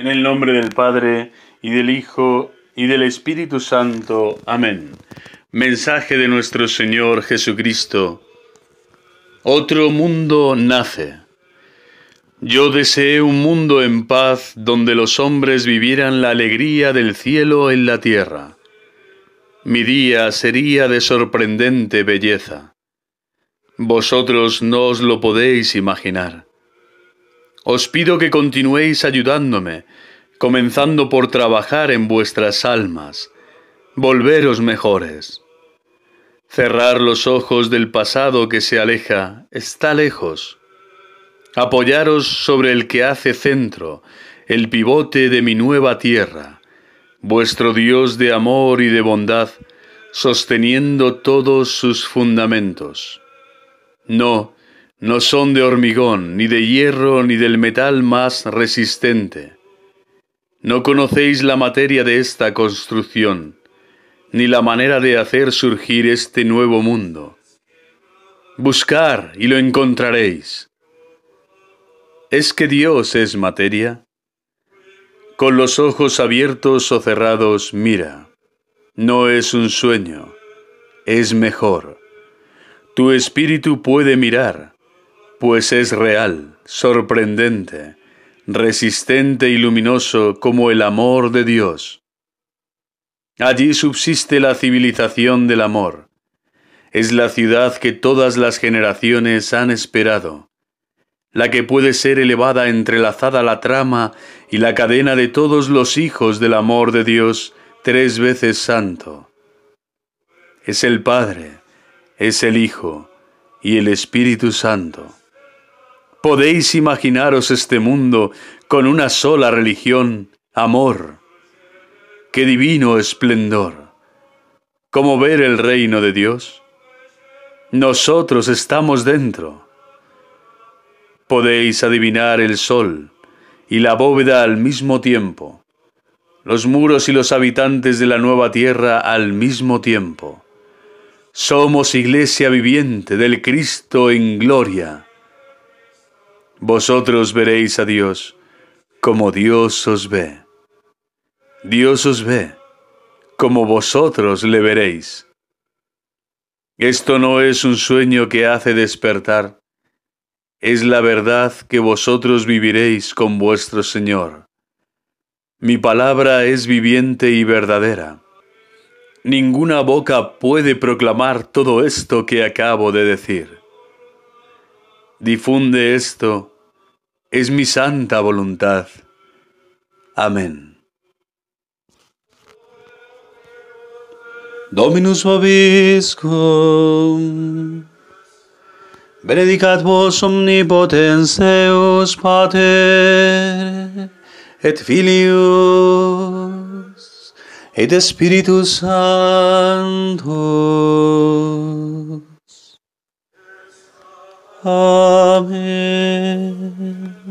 En el nombre del Padre, y del Hijo, y del Espíritu Santo. Amén. Mensaje de nuestro Señor Jesucristo. Otro mundo nace. Yo deseé un mundo en paz donde los hombres vivieran la alegría del cielo en la tierra. Mi día sería de sorprendente belleza. Vosotros no os lo podéis imaginar. Os pido que continuéis ayudándome, comenzando por trabajar en vuestras almas, volveros mejores. Cerrar los ojos del pasado que se aleja está lejos. Apoyaros sobre el que hace centro, el pivote de mi nueva tierra, vuestro Dios de amor y de bondad, sosteniendo todos sus fundamentos. No, no son de hormigón, ni de hierro, ni del metal más resistente. No conocéis la materia de esta construcción, ni la manera de hacer surgir este nuevo mundo. Buscar y lo encontraréis. ¿Es que Dios es materia? Con los ojos abiertos o cerrados, mira. No es un sueño, es mejor. Tu espíritu puede mirar pues es real, sorprendente, resistente y luminoso como el amor de Dios. Allí subsiste la civilización del amor. Es la ciudad que todas las generaciones han esperado, la que puede ser elevada entrelazada la trama y la cadena de todos los hijos del amor de Dios, tres veces santo. Es el Padre, es el Hijo y el Espíritu Santo. Podéis imaginaros este mundo con una sola religión, amor. ¡Qué divino esplendor! ¿Cómo ver el reino de Dios? Nosotros estamos dentro. Podéis adivinar el sol y la bóveda al mismo tiempo, los muros y los habitantes de la nueva tierra al mismo tiempo. Somos iglesia viviente del Cristo en gloria. Vosotros veréis a Dios como Dios os ve. Dios os ve como vosotros le veréis. Esto no es un sueño que hace despertar, es la verdad que vosotros viviréis con vuestro Señor. Mi palabra es viviente y verdadera. Ninguna boca puede proclamar todo esto que acabo de decir. Difunde esto, es mi santa voluntad. Amén. Dominus vobiscum. Benedicat vos omnipotens Deus Pater et Filius et Spiritus Sanctus. him.